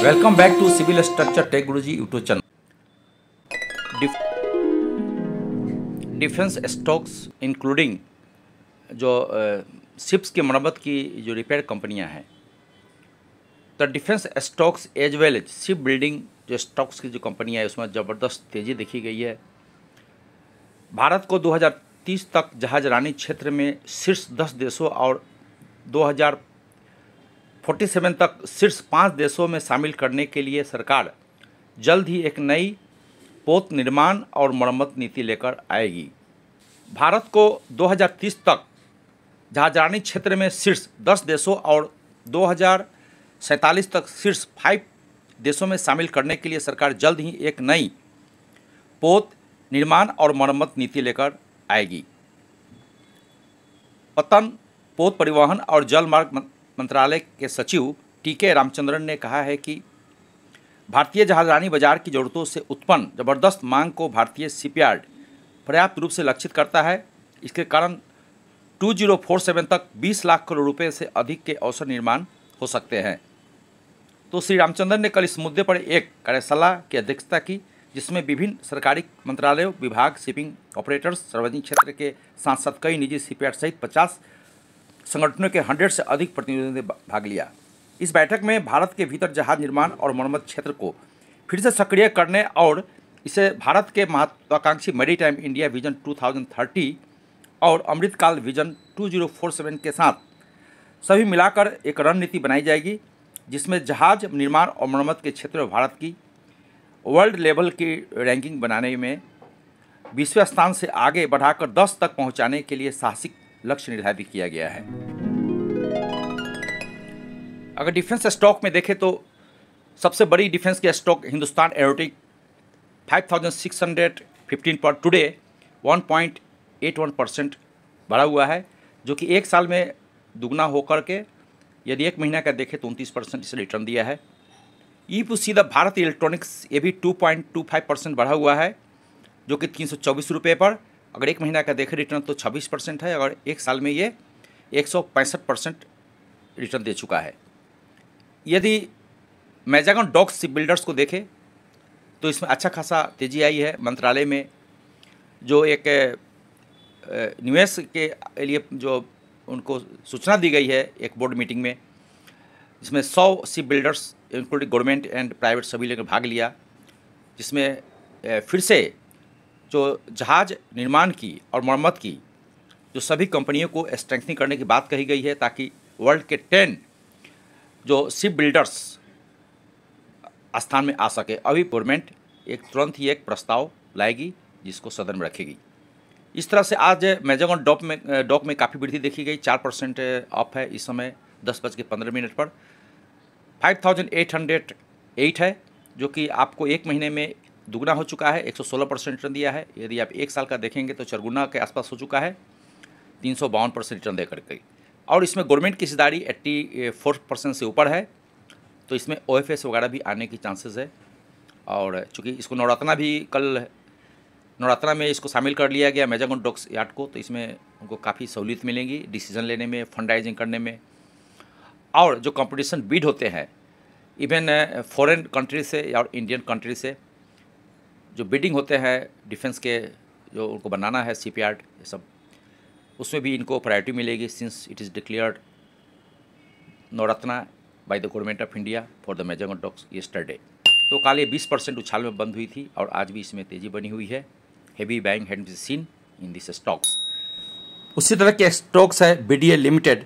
welcome back to civil structure tech Guruji YouTube channel defence stocks including जो ships uh, की मरम्मत की जो रिपेयर कंपनियां हैं तो defence stocks as well as ship building जो स्टॉक्स की जो कंपनियां है उसमें ज़बरदस्त तेज़ी देखी गई है भारत को 2030 तक जहाज रानी क्षेत्र में शीर्ष दस देशों और फोर्टी सेवन तक शीर्ष पाँच देशों में शामिल करने के लिए सरकार जल्द ही एक नई पोत निर्माण और मरम्मत नीति लेकर आएगी भारत को 2030 तक जहाजरानी क्षेत्र में शीर्ष 10 देशों और दो तक शीर्ष फाइव देशों में शामिल करने के लिए सरकार जल्द ही एक नई पोत निर्माण और मरम्मत नीति लेकर आएगी पतन पोत परिवहन और जलमार्ग मंत्रालय के सचिव टी के रामचंद्रन ने कहा है कि भारतीय जहाजरानी बाजार की ज़रूरतों से उत्पन्न ज़बरदस्त मांग को भारतीय शिपयार्ड पर्याप्त रूप से लक्षित करता है इसके कारण 2047 तक 20 लाख करोड़ रुपए से अधिक के अवसर निर्माण हो सकते हैं तो श्री रामचंद्रन ने कल इस मुद्दे पर एक कार्यशाला की अध्यक्षता की जिसमें विभिन्न सरकारी मंत्रालयों विभाग शिपिंग ऑपरेटर्स सार्वजनिक क्षेत्र के साथ साथ कई निजी शिपयार्ड सहित पचास संगठनों के हंड्रेड से अधिक प्रतिनिधियों ने भाग लिया इस बैठक में भारत के भीतर जहाज निर्माण और मरम्मत क्षेत्र को फिर से सक्रिय करने और इसे भारत के महत्वाकांक्षी मेरी टाइम इंडिया विजन 2030 और अमृतकाल विजन 2047 के साथ सभी मिलाकर एक रणनीति बनाई जाएगी जिसमें जहाज निर्माण और मरम्मत के क्षेत्र में भारत की वर्ल्ड लेवल की रैंकिंग बनाने में विश्व स्थान से आगे बढ़ाकर 10 तक पहुंचाने के लिए साहसिक लक्ष्य निर्धारित किया गया है अगर डिफेंस स्टॉक में देखें तो सबसे बड़ी डिफेंस की स्टॉक हिंदुस्तान एरोटिक 5,615 पर टुडे 1.81 परसेंट बढ़ा हुआ है जो कि एक साल में दुगना होकर के यदि एक महीना का देखें तो उनतीस परसेंट इसे रिटर्न दिया है ई पु सीधा भारत इलेक्ट्रॉनिक्स ये भी 2.25 परसेंट बढ़ा हुआ है जो कि तीन सौ चौबीस रुपये पर अगर एक महीना का देखें रिटर्न तो 26 परसेंट है और एक साल में ये एक परसेंट रिटर्न दे चुका है यदि मैजागन डॉक्स शिप बिल्डर्स को देखें तो इसमें अच्छा खासा तेज़ी आई है मंत्रालय में जो एक निवेश के लिए जो उनको सूचना दी गई है एक बोर्ड मीटिंग में जिसमें सौ ship builders including government and private सभी ने भाग लिया जिसमें फिर से जो जहाज निर्माण की और मरम्मत की जो सभी कंपनियों को स्ट्रेंथनिंग करने की बात कही गई है ताकि वर्ल्ड के टेन जो शिप बिल्डर्स स्थान में आ सके अभी गवर्नमेंट एक तुरंत ही एक प्रस्ताव लाएगी जिसको सदन में रखेगी इस तरह से आज मेजागन डॉक में डॉक में काफ़ी वृद्धि देखी गई चार परसेंट अप है इस समय दस बज के पंद्रह मिनट पर five thousand eight hundred eight है जो कि आपको एक महीने में दुगना हो चुका है 116 परसेंट रिटर्न दिया है यदि आप एक साल का देखेंगे तो चरगुना के आसपास हो चुका है तीन सौ बावन परसेंट रिटर्न देकर के और इसमें गवर्नमेंट की हिस्सेदारी एट्टी फोर परसेंट से ऊपर है तो इसमें ओ एफ एस वगैरह भी आने की चांसेस है और चूँकि इसको नवरत्ना भी कल नवरत्ना में इसको शामिल कर लिया गया मेजागन डॉक्स यार्ड को तो इसमें उनको काफ़ी सहूलियत मिलेंगी डिसीजन लेने में फंडाइजिंग करने में और जो कंपटीशन बीड होते हैं इवन फॉरेन कंट्री से या इंडियन कंट्री से जो बिडिंग होते हैं डिफेंस के जो उनको बनाना है सी पी ये सब उसमें भी इनको प्रायोरिटी मिलेगी since it is declared Navratna by the government of India for the measurement docks yesterday तो कल ये बीस परसेंट उछाल में बंद हुई थी और आज भी इसमें तेजी बनी हुई है heavy bank hand seen in this stocks उसी तरह के स्टॉक्स है बी लिमिटेड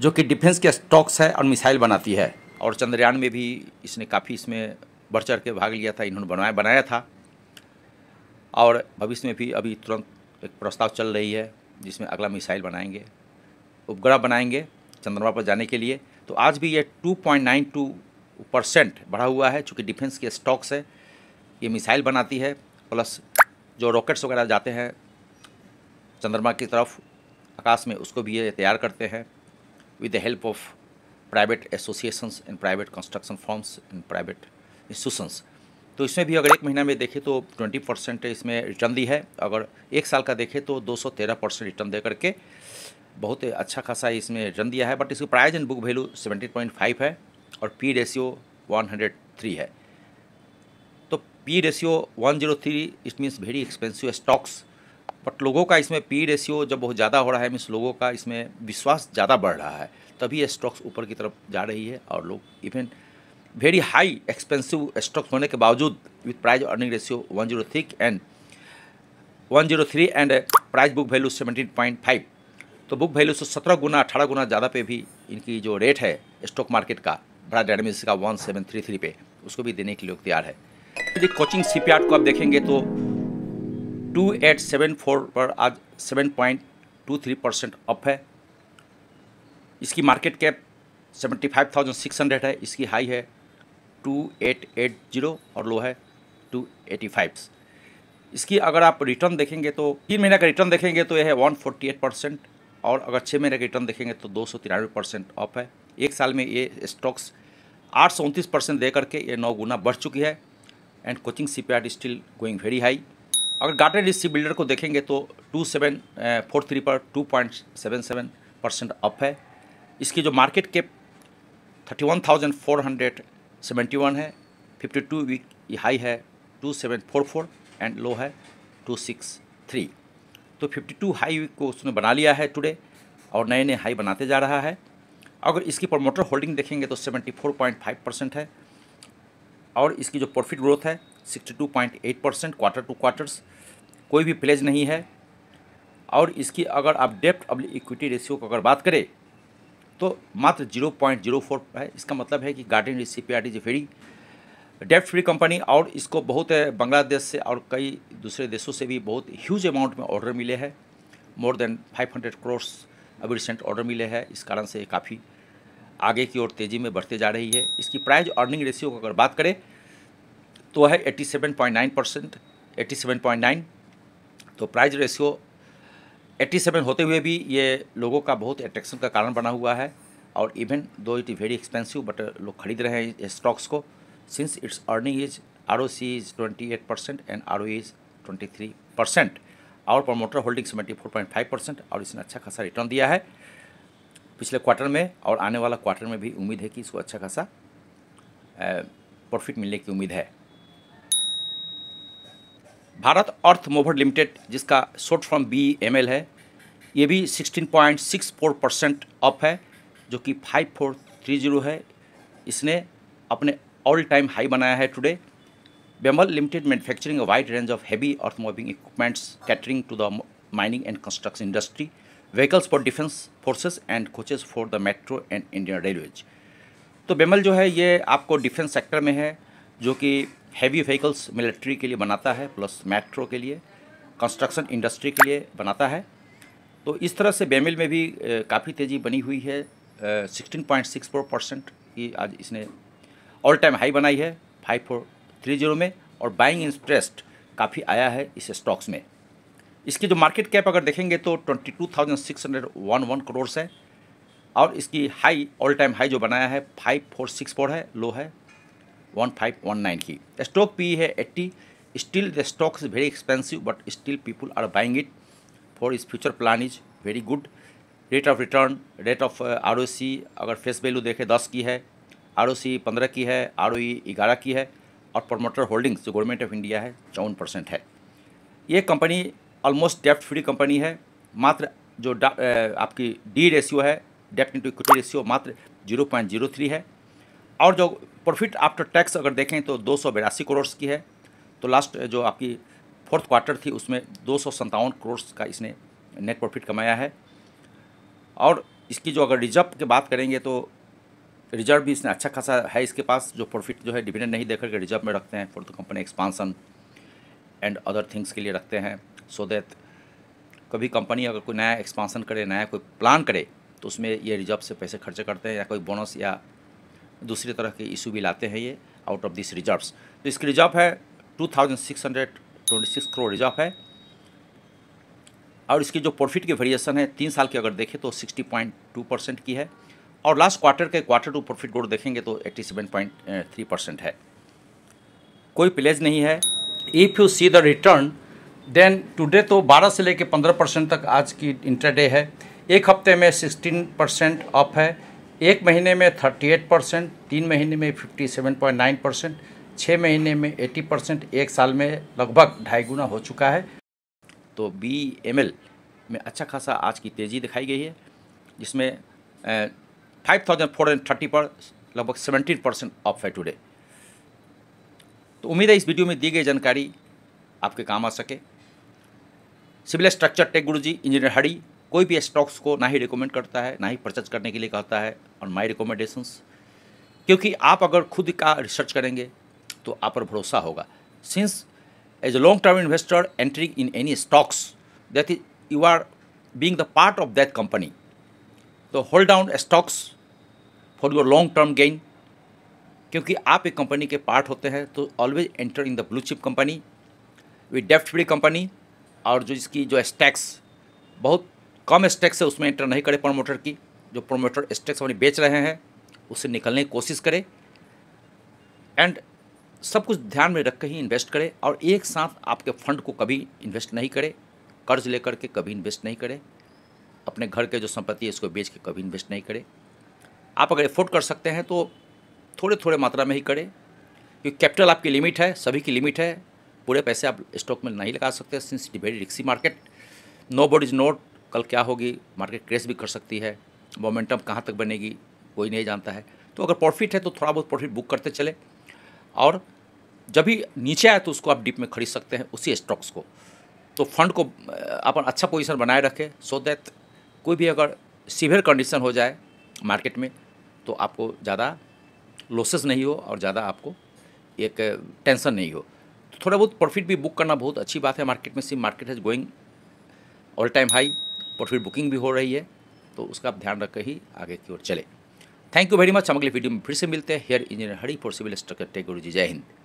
जो कि डिफेंस के स्टॉक्स है और मिसाइल बनाती है और चंद्रयान में भी इसने काफ़ी इसमें बढ़ चढ़ के भाग लिया था इन्होंने बनाया बनाया था और भविष्य में भी अभी तुरंत एक प्रस्ताव चल रही है जिसमें अगला मिसाइल बनाएंगे उपग्रह बनाएंगे चंद्रमा पर जाने के लिए तो आज भी ये 2.92 परसेंट बढ़ा हुआ है चूँकि डिफेंस के स्टॉक्स है ये मिसाइल बनाती है प्लस जो रॉकेट्स वगैरह जाते हैं चंद्रमा की तरफ आकाश में उसको भी ये तैयार करते हैं with the help of private associations and private construction firms and private institutions तो इसमें भी अगर एक महीना में देखें तो 20 परसेंट इसमें रिटर्न दी है अगर एक साल का देखें तो 213 परसेंट रिटर्न दे करके बहुत अच्छा खासा इसमें रिटर्न दिया है बट इसकी प्राइज एंड बुक वैल्यू 17.5 है और पी रेशियो 103 है तो P ratio 103 it means very expensive stocks but लोगों का इसमें पी रेशियो जब बहुत ज़्यादा हो रहा है मीन्स लोगों का इसमें विश्वास ज़्यादा बढ़ रहा है तभी ये स्टॉक्स ऊपर की तरफ जा रही है और लोग even very high expensive stock होने के बावजूद with price earning ratio one zero three and one zero three and price book value seventeen point five तो बुक वैल्यू से सत्रह गुना अठारह गुना ज़्यादा पे भी इनकी जो रेट है स्टॉक मार्केट का बड़ा डायनामिक्स का वन सेवन थ्री थ्री पे उसको भी देने के लिए तैयार है यदि कोचिंग सी को आप देखेंगे तो टू एट सेवन फोर पर आज seven point two three percent up है इसकी market cap seventy five thousand six hundred है इसकी हाई है टू एट एट जीरो और लो है टू एटी फाइव इसकी अगर आप रिटर्न देखेंगे तो तीन महीने का रिटर्न देखेंगे तो यह है वन फोर्टी एट परसेंट और अगर छः महीने का रिटर्न देखेंगे तो दो सौ तिरानवे परसेंट ऑफ है एक साल में ये स्टॉक्स आठ सौ उनतीस परसेंट दे करके ये नौ गुना बढ़ चुकी है and Cochin C P R still going very high अगर गार्डन डिस्सी बिल्डर को देखेंगे तो टू सेवन फोर थ्री पर two point seven seven percent up है इसकी जो market cap thirty one thousand four hundred seventy one है फिफ्टी टू वीक हाई है two seven four four and low है टू सिक्स थ्री तो fifty two high week को उसने बना लिया है टुडे और नए नए हाई बनाते जा रहा है अगर इसकी प्रमोटर होल्डिंग देखेंगे तो seventy four point five percent है और इसकी जो प्रॉफिट ग्रोथ है sixty two point eight percent quarter to quarters कोई भी प्लेज नहीं है और इसकी अगर आप डेप्ट अब इक्विटी रेशियो की अगर बात करें तो मात्र जीरो पॉइंट जीरो फोर है इसका मतलब है कि गार्डियन रिसिपियाट is very debt free company और इसको बहुत बांग्लादेश से और कई दूसरे देशों से भी बहुत ह्यूज अमाउंट में ऑर्डर मिले हैं मोर देन 500 हंड्रेड क्रोर्स अभी रिसेंट ऑर्डर मिले हैं इस कारण से काफ़ी आगे की ओर तेज़ी में बढ़ते जा रही है इसकी प्राइज अर्निंग रेशियो की अगर बात करें तो है 87.9 परसेंट एट्टी तो प्राइज रेशियो 87 होते हुए भी ये लोगों का बहुत अट्रैक्शन का कारण बना हुआ है और even though it is very expensive but लोग खरीद रहे हैं इस स्टॉक्स को since its earning is R O C is twenty eight percent and R O is twenty three percent और promoter holding seventy four point five percent और इसने अच्छा खासा रिटर्न दिया है पिछले क्वार्टर में और आने वाला क्वार्टर में भी उम्मीद है कि इसको अच्छा खासा प्रॉफिट मिलने की उम्मीद है भारत अर्थ मोवर लिमिटेड जिसका short form B M L है ये भी 16.64 परसेंट अप है जो कि 5430 है इसने अपने ऑल टाइम हाई बनाया है today BEML limited manufacturing a wide range of heavy earthmoving equipments catering to the mining and construction industry vehicles for defence forces and coaches for the metro and Indian railways तो बेमल जो है ये आपको defence sector में है जो कि heavy vehicles military के लिए बनाता है प्लस मेट्रो के लिए कंस्ट्रक्शन इंडस्ट्री के लिए बनाता है तो इस तरह से बेमिल में भी काफ़ी तेज़ी बनी हुई है sixteen point six four percent की आज इसने ऑल टाइम हाई बनाई है फाइव फोर थ्री जीरो में और बाइंग इंटरेस्ट काफ़ी आया है इस स्टॉक्स में इसकी जो मार्केट कैप अगर देखेंगे तो twenty two thousand six hundred one one crore है और इसकी हाई ऑल टाइम हाई जो बनाया है फाइव फोर सिक्स फोर है लो है वन फाइव वन नाइन की स्टॉक पी e है eighty still the stock is very expensive but still people are buying it for is future plan is very good rate of return rate of are अगर face value देखें दस की है are O सी पंद्रह की है R O e ग्यारह की है और प्रमोटर होल्डिंग्स जो गवर्नमेंट ऑफ इंडिया है चौवन परसेंट है ये कंपनी ऑलमोस्ट डेप्ट फ्री कंपनी है मात्र जो आपकी डी रेशियो है डेप्ट इंटू इक्विटी रेशियो मात्र जीरो पॉइंट जीरो थ्री है और जो प्रॉफिट आफ्टर टैक्स अगर देखें तो दो सौ बिरासी करोड़ की है तो लास्ट जो आपकी फोर्थ क्वार्टर थी उसमें दो सौ करोड़ का इसने नेट प्रॉफिट कमाया है और इसकी जो अगर रिजर्व की बात करेंगे तो रिजर्व भी इसने अच्छा खासा है इसके पास जो प्रॉफिट जो है डिविडेंड नहीं देकर के रिजर्व में रखते हैं for the company expansion and other things के लिए रखते हैं सो दैट कभी कंपनी अगर कोई नया एक्सपांसन करे नया कोई प्लान करे तो उसमें ये रिजर्व से पैसे खर्चे करते हैं या कोई बोनस या दूसरी तरह के इशू भी लाते हैं ये आउट ऑफ दिस रिजर्व तो इसकी रिजर्व है two thousand six hundred twenty six crore reserve है और इसकी जो प्रॉफिट की वेरिएशन है तीन साल की अगर देखें तो सिक्सटी पॉइंट टू परसेंट की है और लास्ट क्वार्टर के क्वार्टर टू प्रॉफिट ग्रोथ देखेंगे तो eighty seven point three percent है कोई प्लेज नहीं है if you see the return then today तो 12 से लेकर पंद्रह परसेंट तक आज की इंटरडे है एक हफ्ते में सिक्सटीन परसेंट अप है एक महीने में थर्टी एट परसेंट तीन महीने में fifty seven point nine percent छः महीने में 80 परसेंट एक साल में लगभग ढाई गुना हो चुका है तो बी एम एल में अच्छा खासा आज की तेज़ी दिखाई गई है जिसमें five thousand four hundred thirty पर लगभग सेवेंटीन परसेंट ऑफ है टुडे तो उम्मीद है इस वीडियो में दी गई जानकारी आपके काम आ सके सिविल स्ट्रक्चर टेक गुरु जी इंजीनियर हड़ी कोई भी स्टॉक्स को ना ही रिकमेंड करता है ना ही परचेज करने के लिए कहता है और माई रिकमेंडेशंस क्योंकि आप अगर खुद का रिसर्च करेंगे तो आप पर भरोसा होगा since as a long term investor entering in any stocks that is you are being the part of that company तो hold down stocks for your long term gain क्योंकि आप एक कंपनी के पार्ट होते हैं तो always enter in the blue chip company with डेफ्ट free company और जो इसकी जो स्टैक्स बहुत कम स्टैक्स है उसमें एंटर नहीं करें प्रोमोटर की जो प्रोमोटर स्टैक्स अपनी बेच रहे हैं उससे निकलने की कोशिश करें एंड सब कुछ ध्यान में रख कर ही इन्वेस्ट करें और एक साथ आपके फंड को कभी इन्वेस्ट नहीं करें कर्ज लेकर के कभी इन्वेस्ट नहीं करें अपने घर के जो संपत्ति है इसको बेच के कभी इन्वेस्ट नहीं करें आप अगर एफोर्ड कर सकते हैं तो थोड़े थोड़े मात्रा में ही करें क्योंकि कैपिटल आपकी लिमिट है सभी की लिमिट है पूरे पैसे आप स्टॉक में नहीं लगा सकते सिंस इट वेरी रिक्सी market nobody is not कल क्या होगी मार्केट क्रेश भी कर सकती है मोमेंटम कहाँ तक बनेगी कोई नहीं जानता है तो अगर प्रॉफिट है तो थोड़ा बहुत प्रॉफिट बुक करते चले और जब भी नीचे आए तो उसको आप डिप में खरीद सकते हैं उसी स्टॉक्स को तो फंड को अपन अच्छा पोजीशन बनाए रखें सो दैट कोई भी अगर सीवियर कंडीशन हो जाए मार्केट में तो आपको ज़्यादा लॉसेस नहीं हो और ज़्यादा आपको एक टेंशन नहीं हो तो थोड़ा बहुत प्रॉफिट भी बुक करना बहुत अच्छी बात है मार्केट में see market is going all time high profit booking भी हो रही है तो उसका आप ध्यान रख कर ही आगे की ओर चले थैंक यू वेरी मच अगले वीडियो में फिर से मिलते हैं here engineer Hari for civil structure technology जय हिंद